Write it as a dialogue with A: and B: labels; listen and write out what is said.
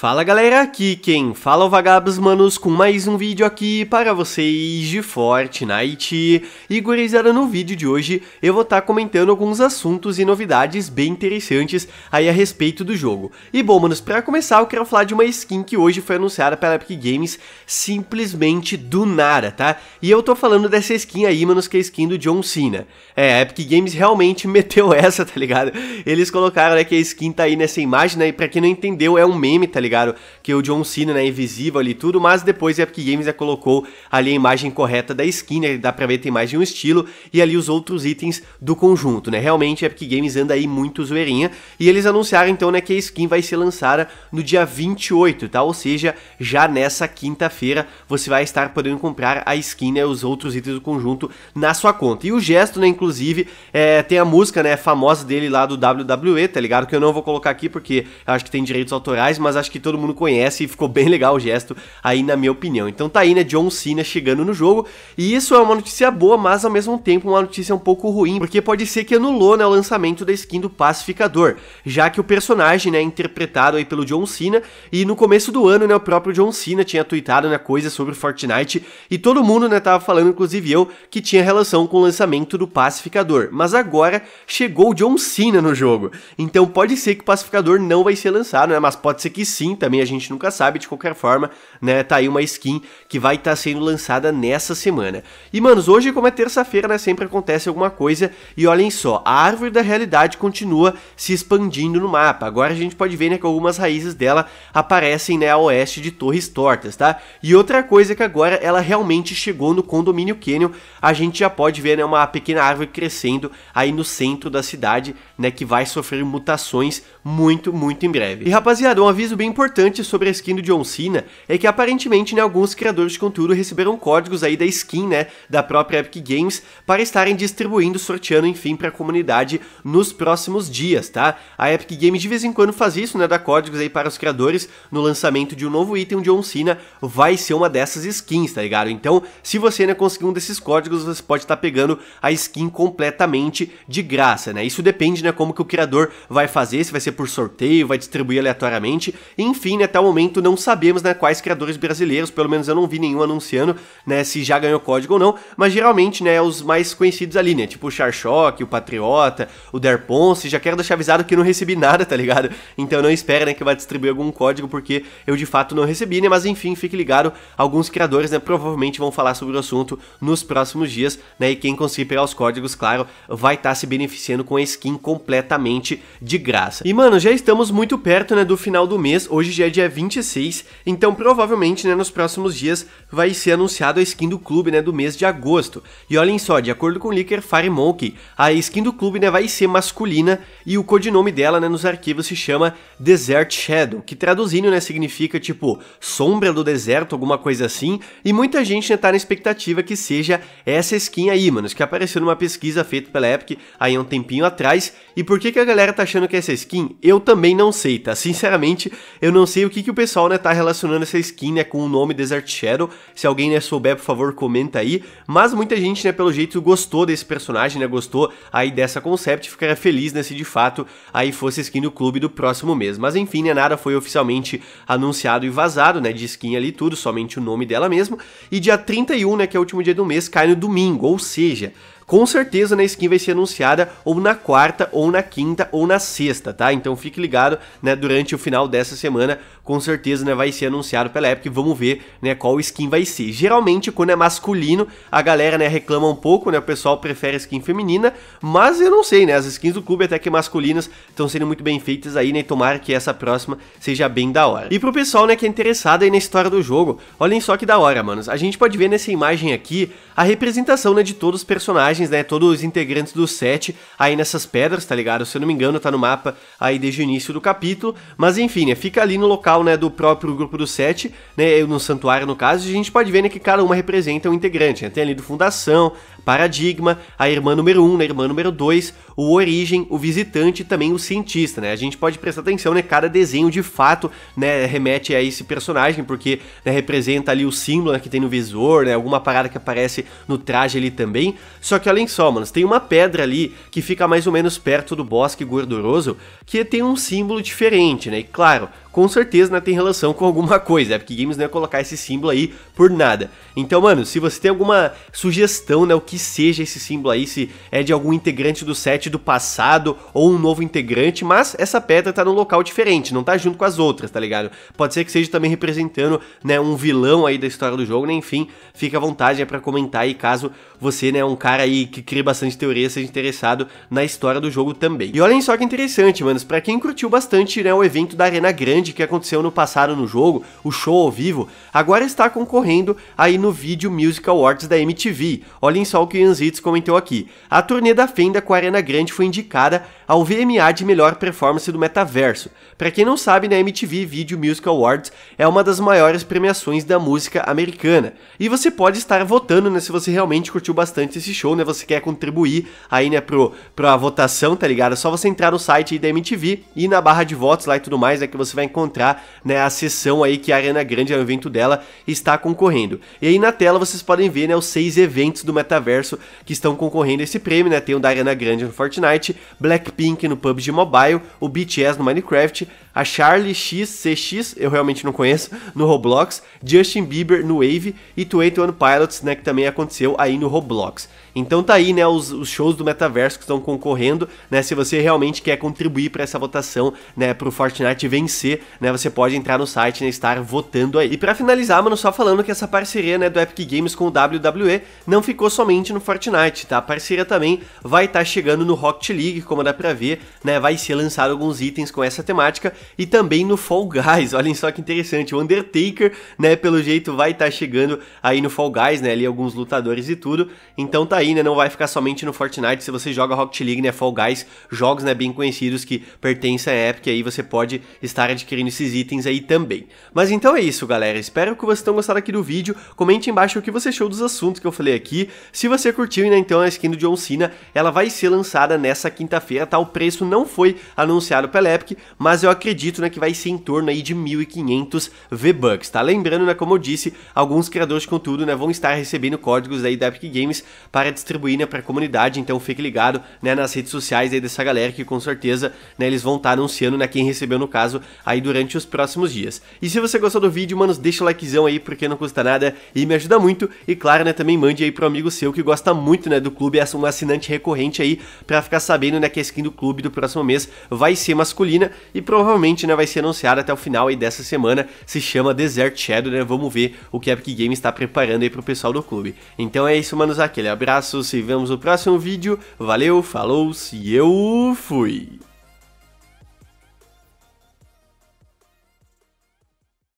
A: Fala galera, aqui quem fala é o Vagabos Manos com mais um vídeo aqui para vocês de Fortnite. E gurizada, no vídeo de hoje eu vou estar tá comentando alguns assuntos e novidades bem interessantes aí a respeito do jogo. E bom manos, para começar eu quero falar de uma skin que hoje foi anunciada pela Epic Games simplesmente do nada, tá? E eu tô falando dessa skin aí manos, que é a skin do John Cena. É, a Epic Games realmente meteu essa, tá ligado? Eles colocaram né, que a skin tá aí nessa imagem, né, e pra quem não entendeu é um meme, tá ligado? ligaram que o John Cena né, invisível ali tudo, mas depois a Epic Games já colocou ali a imagem correta da skin, né, dá pra ver tem mais de um estilo, e ali os outros itens do conjunto, né? Realmente a Epic Games anda aí muito zoeirinha, e eles anunciaram então, né, que a skin vai ser lançada no dia 28, tá? Ou seja, já nessa quinta-feira você vai estar podendo comprar a skin, né, os outros itens do conjunto na sua conta. E o gesto, né, inclusive, é, tem a música, né, famosa dele lá do WWE, tá ligado? Que eu não vou colocar aqui porque acho que tem direitos autorais, mas acho que que todo mundo conhece e ficou bem legal o gesto aí na minha opinião. Então tá aí, né, John Cena chegando no jogo, e isso é uma notícia boa, mas ao mesmo tempo uma notícia um pouco ruim, porque pode ser que anulou, né, o lançamento da skin do Pacificador, já que o personagem, né, é interpretado aí pelo John Cena, e no começo do ano, né, o próprio John Cena tinha tweetado, né, coisa sobre Fortnite, e todo mundo, né, tava falando, inclusive eu, que tinha relação com o lançamento do Pacificador, mas agora chegou o John Cena no jogo, então pode ser que o Pacificador não vai ser lançado, né, mas pode ser que sim, skin também, a gente nunca sabe, de qualquer forma, né? Tá aí uma skin que vai estar tá sendo lançada nessa semana. E, manos, hoje, como é terça-feira, né? Sempre acontece alguma coisa. E olhem só, a árvore da realidade continua se expandindo no mapa. Agora a gente pode ver, né, que algumas raízes dela aparecem, né, a oeste de Torres Tortas, tá? E outra coisa é que agora ela realmente chegou no condomínio Canyon. A gente já pode ver, né, uma pequena árvore crescendo aí no centro da cidade, né, que vai sofrer mutações muito, muito em breve. E rapaziada, um aviso bem importante sobre a skin do John Cena é que aparentemente né, alguns criadores de conteúdo receberam códigos aí da skin, né, da própria Epic Games, para estarem distribuindo, sorteando, enfim, para a comunidade nos próximos dias, tá? A Epic Games de vez em quando faz isso, né, dá códigos aí para os criadores no lançamento de um novo item, o John Cena vai ser uma dessas skins, tá ligado? Então, se você né, conseguir um desses códigos, você pode estar tá pegando a skin completamente de graça, né? Isso depende, né, como que o criador vai fazer, se vai ser por sorteio, vai distribuir aleatoriamente, enfim, né, até o momento não sabemos né, quais criadores brasileiros, pelo menos eu não vi nenhum anunciando né, se já ganhou código ou não, mas geralmente né, é os mais conhecidos ali, né? Tipo o Charchock, o Patriota, o Ponce, já quero deixar avisado que não recebi nada, tá ligado? Então não espera né, que vai distribuir algum código, porque eu de fato não recebi, né? Mas enfim, fique ligado, alguns criadores né, provavelmente vão falar sobre o assunto nos próximos dias, né? E quem conseguir pegar os códigos, claro, vai estar tá se beneficiando com a skin completamente de graça. E mano, já estamos muito perto né, do final do mês, hoje já é dia 26, então provavelmente né, nos próximos dias vai ser anunciado a skin do clube né, do mês de agosto. E olhem só, de acordo com o leaker Fire Monkey, a skin do clube né, vai ser masculina e o codinome dela né, nos arquivos se chama Desert Shadow, que traduzindo né, significa tipo sombra do deserto, alguma coisa assim, e muita gente né, tá na expectativa que seja essa skin aí, manos, que apareceu numa pesquisa feita pela Epic aí um tempinho atrás. E por que, que a galera tá achando que é essa skin? Eu também não sei, tá? Sinceramente, eu não sei o que, que o pessoal, né, tá relacionando essa skin, né, com o nome Desert Shadow. Se alguém, né, souber, por favor, comenta aí. Mas muita gente, né, pelo jeito gostou desse personagem, né, gostou aí dessa concept, ficaria feliz, né, se de fato aí fosse skin do clube do próximo mês. Mas enfim, né, nada foi oficialmente anunciado e vazado, né, de skin ali tudo, somente o nome dela mesmo. E dia 31, né, que é o último dia do mês, cai no domingo, ou seja, com certeza na né, skin vai ser anunciada ou na quarta, ou na quinta, ou na sexta, tá? Então fique ligado, né, durante o final dessa semana com certeza né, vai ser anunciado pela Epic. Vamos ver né, qual skin vai ser. Geralmente, quando é masculino, a galera né, reclama um pouco, né? O pessoal prefere skin feminina, mas eu não sei, né? As skins do clube, até que masculinas, estão sendo muito bem feitas aí, né? Tomara que essa próxima seja bem da hora. E pro pessoal, né, que é interessado aí na história do jogo, olhem só que da hora, manos. A gente pode ver nessa imagem aqui a representação, né, de todos os personagens, né? Todos os integrantes do set aí nessas pedras, tá ligado? Se eu não me engano, tá no mapa aí desde o início do capítulo, mas enfim, né? Fica ali no local geral, né, do próprio grupo do sete, né, no santuário no caso, a gente pode ver né, que cada uma representa um integrante, né? tem ali do Fundação, Paradigma, a irmã número 1, um, né, a irmã número 2, o Origem, o Visitante e também o Cientista, né, a gente pode prestar atenção, né, cada desenho de fato, né, remete a esse personagem, porque né, representa ali o símbolo né, que tem no visor, né, alguma parada que aparece no traje ali também, só que além só, mano, tem uma pedra ali que fica mais ou menos perto do bosque gorduroso, que tem um símbolo diferente, né, e claro, com certeza né, tem relação com alguma coisa. é né, Epic Games não ia é colocar esse símbolo aí por nada. Então, mano, se você tem alguma sugestão, né, o que seja esse símbolo aí, se é de algum integrante do set do passado ou um novo integrante, mas essa pedra tá num local diferente, não tá junto com as outras, tá ligado? Pode ser que seja também representando, né, um vilão aí da história do jogo, né, enfim, fica à vontade é para comentar aí caso você, né, é um cara aí que cria bastante teoria, seja interessado na história do jogo também. E olhem só que interessante, manos, para quem curtiu bastante, né, o evento da Arena Grande grande que aconteceu no passado no jogo, o show ao vivo, agora está concorrendo aí no vídeo Music Awards da MTV. Olhem só o que o Yanzitz comentou aqui. A turnê da Fenda com a Arena Grande foi indicada ao VMA de melhor performance do metaverso. Para quem não sabe, na né, MTV Video Music Awards é uma das maiores premiações da música americana. E você pode estar votando, né, se você realmente curtiu bastante esse show, né, você quer contribuir aí, né, pro, pra votação, tá ligado? É só você entrar no site da MTV e na barra de votos lá e tudo mais, é né, que você vai encontrar, né, a sessão aí que a Arena Grande, é o evento dela, está concorrendo. E aí na tela vocês podem ver, né, os seis eventos do metaverso que estão concorrendo a esse prêmio, né, tem o da Arena Grande no Fortnite, Black Pink no PUBG Mobile, o BTS no Minecraft, a Charlie XCX, eu realmente não conheço, no Roblox, Justin Bieber no Wave e 21 Pilots, né, que também aconteceu aí no Roblox. Então tá aí, né, os, os shows do metaverso que estão concorrendo, né, se você realmente quer contribuir para essa votação, né, pro Fortnite vencer, né, você pode entrar no site, né, estar votando aí. E para finalizar, mano, só falando que essa parceria, né, do Epic Games com o WWE não ficou somente no Fortnite, tá? A parceria também vai estar tá chegando no Rocket League, como dá pra ver, né, vai ser lançado alguns itens com essa temática e também no Fall Guys. Olhem só que interessante, o Undertaker, né, pelo jeito vai estar tá chegando aí no Fall Guys, né, ali alguns lutadores e tudo. Então tá aí, né, não vai ficar somente no Fortnite. Se você joga Rocket League, né, Fall Guys, jogos, né, bem conhecidos que pertencem à Epic aí, você pode estar adquirindo esses itens aí também. Mas então é isso, galera. Espero que vocês tenham gostado aqui do vídeo. Comente embaixo o que você achou dos assuntos que eu falei aqui. Se você curtiu, né, então a skin do John Cena, ela vai ser lançada nessa quinta-feira, tá? O preço não foi anunciado pela Epic, mas eu acredito acredito né, que vai ser em torno aí de 1.500 V-Bucks, tá? Lembrando, né, como eu disse, alguns criadores de conteúdo né, vão estar recebendo códigos aí da Epic Games para distribuir né, para a comunidade, então fique ligado né, nas redes sociais aí dessa galera que com certeza né, eles vão estar anunciando né, quem recebeu no caso aí durante os próximos dias. E se você gostou do vídeo, mano deixa o likezão aí porque não custa nada e me ajuda muito. E claro, né, também mande aí pro amigo seu que gosta muito né, do clube, é um assinante recorrente aí para ficar sabendo né, que a skin do clube do próximo mês vai ser masculina e provavelmente provavelmente né, vai ser anunciado até o final aí dessa semana, se chama Desert Shadow, né? Vamos ver o que a Epic Games está preparando aí pro pessoal do clube. Então é isso, manos, aquele abraço, se vemos no próximo vídeo, valeu, falou, e eu fui!